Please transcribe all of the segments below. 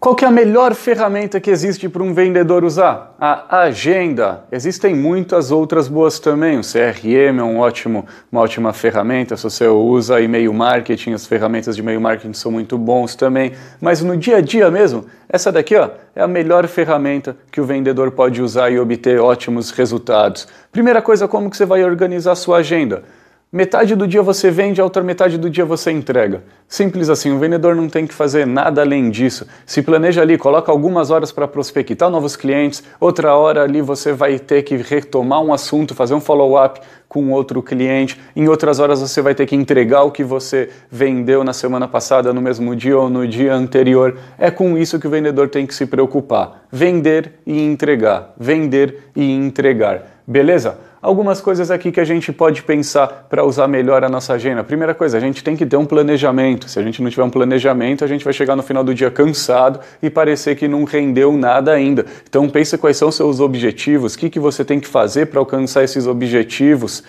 Qual que é a melhor ferramenta que existe para um vendedor usar? A agenda. Existem muitas outras boas também. O CRM é um ótimo, uma ótima ferramenta. Se você usa e-mail marketing, as ferramentas de e-mail marketing são muito bons também. Mas no dia a dia mesmo, essa daqui ó, é a melhor ferramenta que o vendedor pode usar e obter ótimos resultados. Primeira coisa, como que você vai organizar a sua agenda? Metade do dia você vende, a outra metade do dia você entrega. Simples assim, o vendedor não tem que fazer nada além disso. Se planeja ali, coloca algumas horas para prospectar novos clientes, outra hora ali você vai ter que retomar um assunto, fazer um follow-up com outro cliente, em outras horas você vai ter que entregar o que você vendeu na semana passada, no mesmo dia ou no dia anterior. É com isso que o vendedor tem que se preocupar: vender e entregar, vender e entregar. Beleza? algumas coisas aqui que a gente pode pensar para usar melhor a nossa agenda. Primeira coisa, a gente tem que ter um planejamento. Se a gente não tiver um planejamento, a gente vai chegar no final do dia cansado e parecer que não rendeu nada ainda. Então pense quais são seus objetivos, o que, que você tem que fazer para alcançar esses objetivos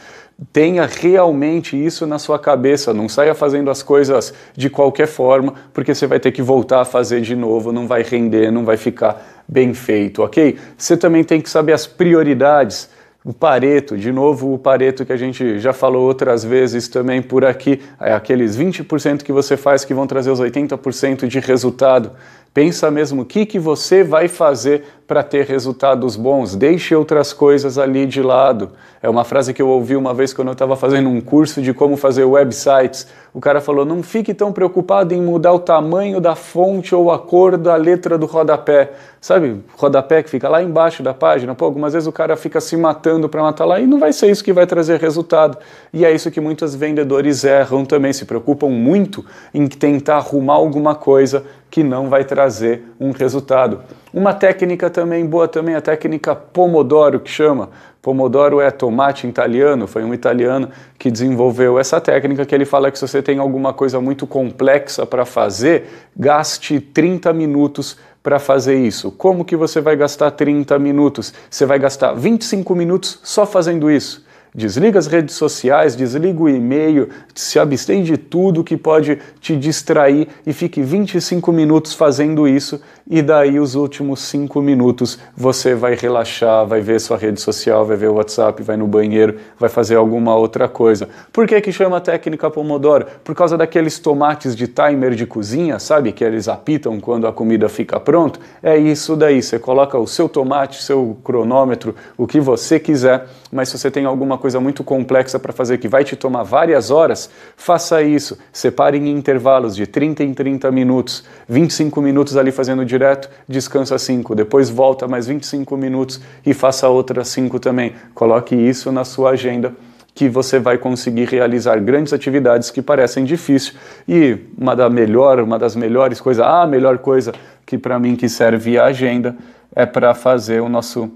tenha realmente isso na sua cabeça, não saia fazendo as coisas de qualquer forma, porque você vai ter que voltar a fazer de novo, não vai render, não vai ficar bem feito, ok? Você também tem que saber as prioridades. O Pareto, de novo o Pareto que a gente já falou outras vezes também por aqui, é aqueles 20% que você faz que vão trazer os 80% de resultado. Pensa mesmo o que, que você vai fazer para ter resultados bons. Deixe outras coisas ali de lado. É uma frase que eu ouvi uma vez quando eu estava fazendo um curso de como fazer websites. O cara falou: não fique tão preocupado em mudar o tamanho da fonte ou a cor da letra do rodapé. Sabe, rodapé que fica lá embaixo da página. Pô, algumas vezes o cara fica se matando para matar lá e não vai ser isso que vai trazer resultado. E é isso que muitos vendedores erram também, se preocupam muito em tentar arrumar alguma coisa que não vai trazer um resultado. Uma técnica também boa também, a técnica Pomodoro, que chama. Pomodoro é tomate italiano, foi um italiano que desenvolveu essa técnica que ele fala que se você tem alguma coisa muito complexa para fazer, gaste 30 minutos para fazer isso. Como que você vai gastar 30 minutos? Você vai gastar 25 minutos só fazendo isso. Desliga as redes sociais, desliga o e-mail, se abstém de tudo que pode te distrair e fique 25 minutos fazendo isso e daí os últimos 5 minutos você vai relaxar, vai ver sua rede social, vai ver o WhatsApp, vai no banheiro, vai fazer alguma outra coisa. Por que que chama técnica Pomodoro? Por causa daqueles tomates de timer de cozinha, sabe? Que eles apitam quando a comida fica pronta. É isso daí, você coloca o seu tomate, seu cronômetro, o que você quiser, mas se você tem alguma coisa muito complexa para fazer que vai te tomar várias horas, faça isso. Separe em intervalos de 30 em 30 minutos, 25 minutos ali fazendo direto, descansa 5, depois volta mais 25 minutos e faça outras 5 também. Coloque isso na sua agenda que você vai conseguir realizar grandes atividades que parecem difíceis e uma da melhor, uma das melhores coisas, a melhor coisa que para mim que serve a agenda é para fazer o nosso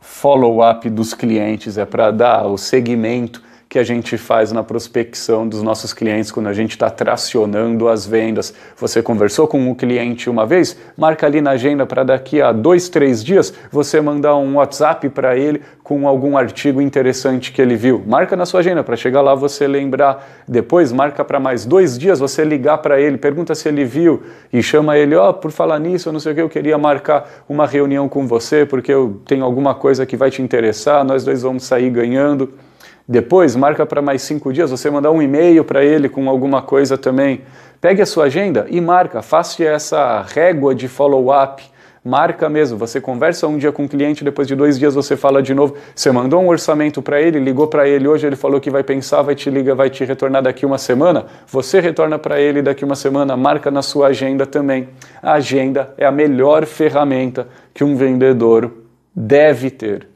follow-up dos clientes, é para dar o segmento que a gente faz na prospecção dos nossos clientes quando a gente está tracionando as vendas. Você conversou com o um cliente uma vez, marca ali na agenda para daqui a dois, três dias você mandar um WhatsApp para ele com algum artigo interessante que ele viu. Marca na sua agenda para chegar lá você lembrar. Depois marca para mais dois dias você ligar para ele, pergunta se ele viu e chama ele, ó, oh, por falar nisso, eu não sei o que, eu queria marcar uma reunião com você porque eu tenho alguma coisa que vai te interessar, nós dois vamos sair ganhando. Depois, marca para mais cinco dias, você mandar um e-mail para ele com alguma coisa também. Pegue a sua agenda e marca, faça essa régua de follow-up. Marca mesmo, você conversa um dia com o cliente, depois de dois dias você fala de novo. Você mandou um orçamento para ele, ligou para ele hoje, ele falou que vai pensar, vai te ligar, vai te retornar daqui uma semana. Você retorna para ele daqui uma semana, marca na sua agenda também. A agenda é a melhor ferramenta que um vendedor deve ter.